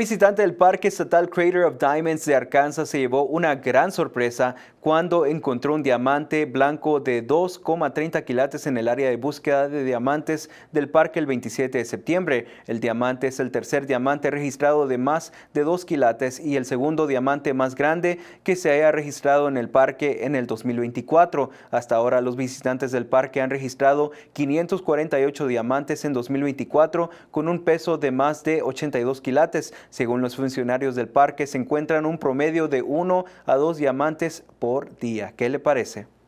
visitante del Parque Estatal Crater of Diamonds de Arkansas se llevó una gran sorpresa cuando encontró un diamante blanco de 2,30 quilates en el área de búsqueda de diamantes del parque el 27 de septiembre. El diamante es el tercer diamante registrado de más de 2 quilates y el segundo diamante más grande que se haya registrado en el parque en el 2024. Hasta ahora los visitantes del parque han registrado 548 diamantes en 2024 con un peso de más de 82 quilates según los funcionarios del parque, se encuentran un promedio de uno a dos diamantes por día. ¿Qué le parece?